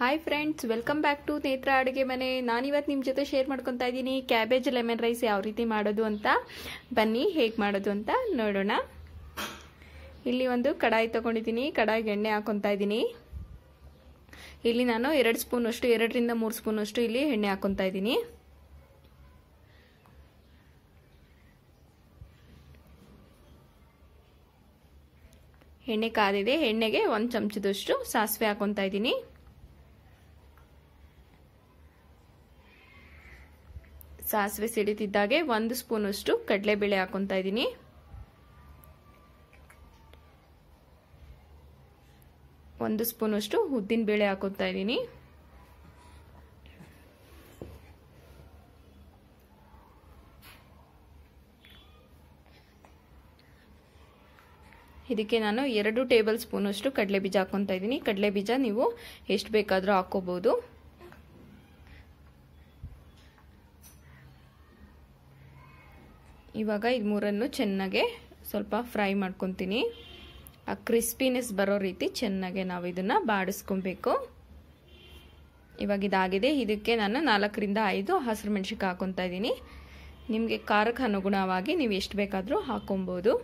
hi friends welcome back to Netra ಅಡುಗೆ ಮನೆ ನಾನಿವತ್ತು ನಿಮ್ಮ ಜೊತೆ ಶೇರ್ ಮಾಡ್ಕೊತಾ ಇದ್ದೀನಿ ಕ್ಯಾಬೇಜ್ ಲೆಮನ್ ರೈಸ್ ಯಾವ ರೀತಿ ಮಾಡೋದು ಅಂತ ಬನ್ನಿ ಹೇಗೆ ಮಾಡೋದು ಅಂತ ನೋಡೋಣ ಇಲ್ಲಿ ಒಂದು ಕಡಾಯಿ ತೊಗೊಂಡಿದ್ದೀನಿ ಕಡಾಯಿಗೆ ಎಣ್ಣೆ ಹಾಕೊತಾ ಇದ್ದೀನಿ ಇಲ್ಲಿ ನಾನು ಎರಡು ಅಷ್ಟು ಎರಡರಿಂದ ಮೂರು ಅಷ್ಟು ಇಲ್ಲಿ ಎಣ್ಣೆ ಹಾಕೊತಾ ಇದ್ದೀನಿ ಎಣ್ಣೆ ಕಾದಿದೆ ಎಣ್ಣೆಗೆ ಒಂದು ಚಮಚದಷ್ಟು ಸಾಸಿವೆ ಹಾಕೊತಾ ಇದ್ದೀನಿ ಸಾಸಿವೆ ಸಿಡಿತಿದ್ದಾಗೆ ಒಂದು ಸ್ಪೂನಷ್ಟು ಕಡಲೆಬೇಳೆ ಹಾಕೊತಾ ಇದ್ದೀನಿ ಒಂದು ಸ್ಪೂನಷ್ಟು ಉದ್ದಿನ ಬೇಳೆ ಹಾಕೊತಾ ಇದ್ದೀನಿ ಇದಕ್ಕೆ ನಾನು ಎರಡು ಟೇಬಲ್ ಸ್ಪೂನಷ್ಟು ಕಡಲೆ ಬೀಜ ಹಾಕೊತಾ ಇದ್ದೀನಿ ಕಡಲೆ ಬೀಜ ನೀವು ಎಷ್ಟು ಬೇಕಾದರೂ ಹಾಕೋಬಹುದು ಇವಾಗ ಇದು ಮೂರನ್ನು ಚೆನ್ನಾಗೆ ಸ್ವಲ್ಪ ಫ್ರೈ ಮಾಡ್ಕೊತೀನಿ ಆ ಕ್ರಿಸ್ಪಿನೆಸ್ ಬರೋ ರೀತಿ ಚೆನ್ನಾಗೆ ನಾವು ಇದನ್ನು ಬಾಡಿಸ್ಕೊಬೇಕು ಇವಾಗ ಇದಾಗಿದೆ ಇದಕ್ಕೆ ನಾನು ನಾಲ್ಕರಿಂದ ಐದು ಹಸಿರು ಮೆಣಸಿಕ ಹಾಕೊತಾ ಇದ್ದೀನಿ ನಿಮಗೆ ಖಾರಕ್ಕೆ ಅನುಗುಣವಾಗಿ ನೀವು ಎಷ್ಟು ಬೇಕಾದರೂ ಹಾಕೊಬೋದು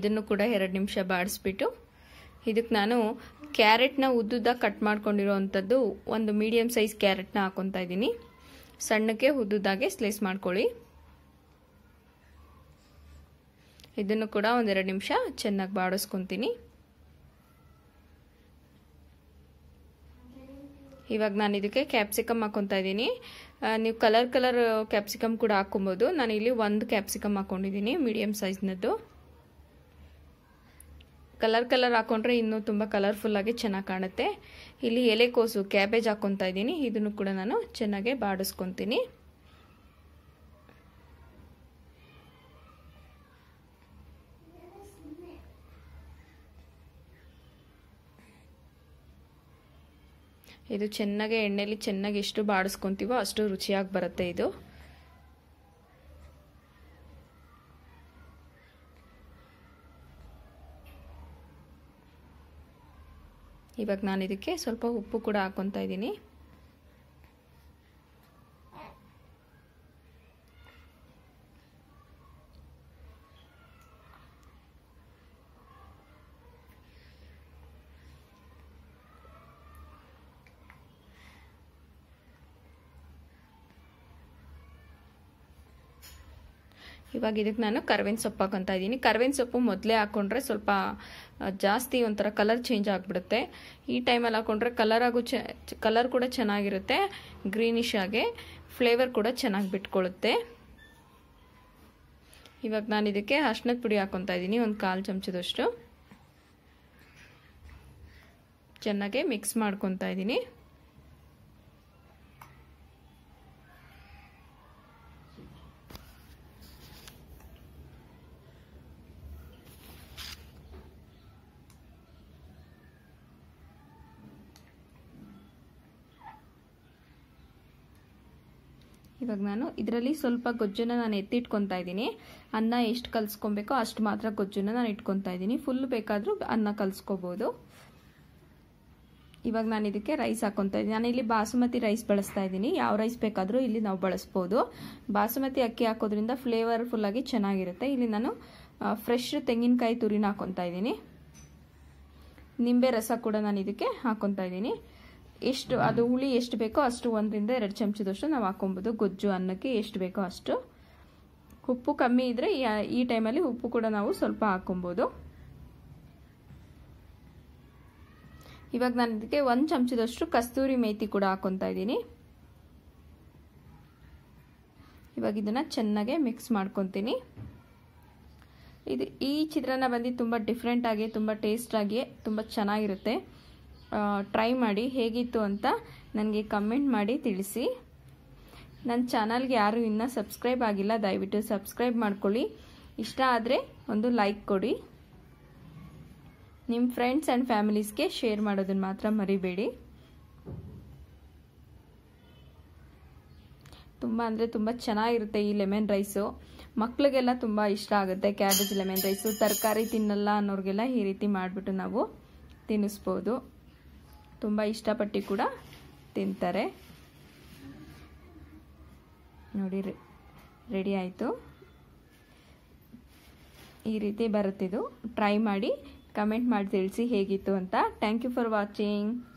ಇದನ್ನು ಕೂಡ ಎರಡು ನಿಮಿಷ ಬಾಡಿಸ್ಬಿಟ್ಟು ಇದಕ್ಕೆ ನಾನು ಕ್ಯಾರೆಟ್ನ ಉದ್ದುದ್ದ ಕಟ್ ಮಾಡ್ಕೊಂಡಿರೋ ಅಂಥದ್ದು ಒಂದು ಮೀಡಿಯಮ್ ಸೈಜ್ ಕ್ಯಾರೆಟ್ನ ಹಾಕೊತಾ ಇದ್ದೀನಿ ಸಣ್ಣಕ್ಕೆ ಉದ್ದುದಾಗೆ ಸ್ಲೈಸ್ ಮಾಡ್ಕೊಳ್ಳಿ ಇದನ್ನು ಕೂಡ ಒಂದೆರಡು ನಿಮಿಷ ಚೆನ್ನಾಗಿ ಬಾಡಿಸ್ಕೊತೀನಿ ಇವಾಗ ನಾನು ಇದಕ್ಕೆ ಕ್ಯಾಪ್ಸಿಕಮ್ ಹಾಕೊತಾ ಇದ್ದೀನಿ ನೀವು ಕಲರ್ ಕಲರ್ ಕ್ಯಾಪ್ಸಿಕಮ್ ಕೂಡ ಹಾಕೊಬೋದು ನಾನು ಇಲ್ಲಿ ಒಂದು ಕ್ಯಾಪ್ಸಿಕಮ್ ಹಾಕೊಂಡಿದ್ದೀನಿ ಮೀಡಿಯಮ್ ಸೈಜ್ನದ್ದು ಕಲರ್ ಕಲರ್ ಹಾಕೊಂಡ್ರೆ ಇನ್ನೂ ತುಂಬ ಆಗಿ ಚೆನ್ನಾಗಿ ಕಾಣುತ್ತೆ ಇಲ್ಲಿ ಎಲೆಕೋಸು ಕ್ಯಾಬೇಜ್ ಹಾಕೊತಾ ಇದ್ದೀನಿ ಇದನ್ನು ಕೂಡ ನಾನು ಚೆನ್ನಾಗೆ ಬಾಡಿಸ್ಕೊತೀನಿ ಇದು ಚೆನ್ನಾಗೆ ಎಣ್ಣೆಯಲ್ಲಿ ಚೆನ್ನಾಗಿ ಎಷ್ಟು ಬಾಡಿಸ್ಕೊತೀವೋ ಅಷ್ಟು ರುಚಿಯಾಗಿ ಬರುತ್ತೆ ಇದು ಇವಾಗ ನಾನು ಇದಕ್ಕೆ ಸ್ವಲ್ಪ ಉಪ್ಪು ಕೂಡ ಹಾಕ್ಕೊತಾ ಇದ್ದೀನಿ ಇವಾಗ ಇದಕ್ಕೆ ನಾನು ಕರ್ವೇನ ಸೊಪ್ಪು ಹಾಕೊತಾ ಇದ್ದೀನಿ ಕರ್ವೇನ ಸೊಪ್ಪು ಮೊದಲೇ ಹಾಕೊಂಡ್ರೆ ಸ್ವಲ್ಪ ಜಾಸ್ತಿ ಒಂಥರ ಕಲರ್ ಚೇಂಜ್ ಆಗಿಬಿಡುತ್ತೆ ಈ ಟೈಮಲ್ಲಿ ಹಾಕೊಂಡ್ರೆ ಕಲರ್ ಆಗು ಕಲರ್ ಕೂಡ ಚೆನ್ನಾಗಿರುತ್ತೆ ಗ್ರೀನಿಶ್ ಆಗಿ ಫ್ಲೇವರ್ ಕೂಡ ಚೆನ್ನಾಗಿ ಬಿಟ್ಕೊಳ್ಳುತ್ತೆ ಇವಾಗ ನಾನು ಇದಕ್ಕೆ ಅರ್ಶನದ ಪುಡಿ ಹಾಕೊತಾ ಇದ್ದೀನಿ ಒಂದು ಕಾಲು ಚಮಚದಷ್ಟು ಚೆನ್ನಾಗೆ ಮಿಕ್ಸ್ ಮಾಡ್ಕೊತಾ ಇದ್ದೀನಿ ಇವಾಗ ನಾನು ಇದರಲ್ಲಿ ಸ್ವಲ್ಪ ಗೊಜ್ಜನ್ನ ನಾನು ಎತ್ತಿಟ್ಕೊತಾ ಇದ್ದೀನಿ ಅನ್ನ ಎಷ್ಟು ಕಲಿಸ್ಕೊಬೇಕೋ ಅಷ್ಟು ಮಾತ್ರ ಗೊಜ್ಜನ್ನ ನಾನು ಇಟ್ಕೊತಾ ಇದ್ದೀನಿ ಫುಲ್ ಬೇಕಾದರೂ ಅನ್ನ ಕಲಿಸ್ಕೋಬೋದು ಇವಾಗ ನಾನು ಇದಕ್ಕೆ ರೈಸ್ ಹಾಕೊತಾ ಇದ್ದೀನಿ ನಾನು ಇಲ್ಲಿ ಬಾಸುಮತಿ ರೈಸ್ ಬಳಸ್ತಾ ಇದ್ದೀನಿ ಯಾವ ರೈಸ್ ಬೇಕಾದರೂ ಇಲ್ಲಿ ನಾವು ಬಳಸ್ಬೋದು ಬಾಸುಮತಿ ಅಕ್ಕಿ ಹಾಕೋದ್ರಿಂದ ಆಗಿ ಚೆನ್ನಾಗಿರುತ್ತೆ ಇಲ್ಲಿ ನಾನು ಫ್ರೆಶ್ ತೆಂಗಿನಕಾಯಿ ತುರಿನ ಹಾಕೊತಾ ಇದ್ದೀನಿ ನಿಂಬೆ ರಸ ಕೂಡ ನಾನು ಇದಕ್ಕೆ ಹಾಕೊತಾ ಇದ್ದೀನಿ ಎಷ್ಟು ಅದು ಹುಳಿ ಎಷ್ಟು ಬೇಕೋ ಅಷ್ಟು ಒಂದರಿಂದ ಎರಡು ಚಮಚದಷ್ಟು ನಾವು ಹಾಕೊಬೋದು ಗೊಜ್ಜು ಅನ್ನಕ್ಕೆ ಎಷ್ಟು ಬೇಕೋ ಅಷ್ಟು ಉಪ್ಪು ಕಮ್ಮಿ ಇದ್ದರೆ ಈ ಟೈಮಲ್ಲಿ ಉಪ್ಪು ಕೂಡ ನಾವು ಸ್ವಲ್ಪ ಹಾಕೊಬೋದು ಇವಾಗ ನಾನು ಇದಕ್ಕೆ ಒಂದು ಚಮಚದಷ್ಟು ಕಸ್ತೂರಿ ಮೇಥಿ ಕೂಡ ಹಾಕೊತಾ ಇದ್ದೀನಿ ಇವಾಗ ಇದನ್ನು ಚೆನ್ನಾಗೆ ಮಿಕ್ಸ್ ಮಾಡ್ಕೊತೀನಿ ಇದು ಈ ಚಿತ್ರಾನ್ನ ಬಂದು ತುಂಬ ಡಿಫ್ರೆಂಟಾಗಿ ತುಂಬ ಟೇಸ್ಟಾಗಿ ತುಂಬ ಚೆನ್ನಾಗಿರುತ್ತೆ ಟ್ರೈ ಮಾಡಿ ಹೇಗಿತ್ತು ಅಂತ ನನಗೆ ಕಮೆಂಟ್ ಮಾಡಿ ತಿಳಿಸಿ ನನ್ನ ಚಾನಲ್ಗೆ ಯಾರು ಇನ್ನೂ ಸಬ್ಸ್ಕ್ರೈಬ್ ಆಗಿಲ್ಲ ದಯವಿಟ್ಟು ಸಬ್ಸ್ಕ್ರೈಬ್ ಮಾಡ್ಕೊಳ್ಳಿ ಇಷ್ಟ ಆದರೆ ಒಂದು ಲೈಕ್ ಕೊಡಿ ನಿಮ್ಮ ಫ್ರೆಂಡ್ಸ್ ಆ್ಯಂಡ್ ಫ್ಯಾಮಿಲೀಸ್ಗೆ ಶೇರ್ ಮಾಡೋದನ್ನು ಮಾತ್ರ ಮರಿಬೇಡಿ ತುಂಬ ಅಂದರೆ ತುಂಬ ಚೆನ್ನಾಗಿರುತ್ತೆ ಈ ಲೆಮನ್ ರೈಸು ಮಕ್ಕಳಿಗೆಲ್ಲ ತುಂಬ ಇಷ್ಟ ಆಗುತ್ತೆ ಕ್ಯಾಬೇಜ್ ಲೆಮನ್ ರೈಸು ತರಕಾರಿ ತಿನ್ನಲ್ಲ ಅನ್ನೋರಿಗೆಲ್ಲ ಈ ರೀತಿ ಮಾಡಿಬಿಟ್ಟು ನಾವು ತಿನ್ನಿಸ್ಬೋದು ತುಂಬ ಇಷ್ಟಪಟ್ಟು ಕೂಡ ತಿಂತಾರೆ ನೋಡಿ ರೆಡಿ ಆಯಿತು ಈ ರೀತಿ ಬರುತ್ತಿದ್ದು ಟ್ರೈ ಮಾಡಿ ಕಮೆಂಟ್ ಮಾಡಿ ತಿಳಿಸಿ ಹೇಗಿತ್ತು ಅಂತ ಥ್ಯಾಂಕ್ ಯು ಫಾರ್ ವಾಚಿಂಗ್